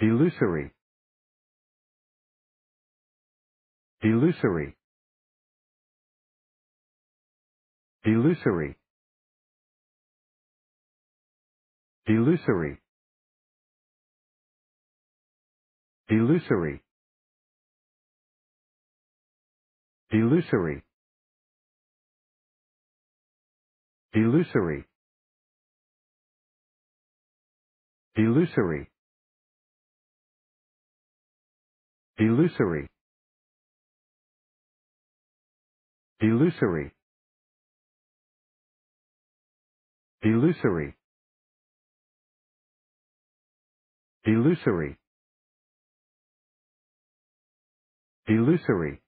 Delusory. Delusory. Delusory. Delusory. Delusory. Delusory. Delusory. Delusory. Delusory. Delusory. Delusory. Delusory. Delusory.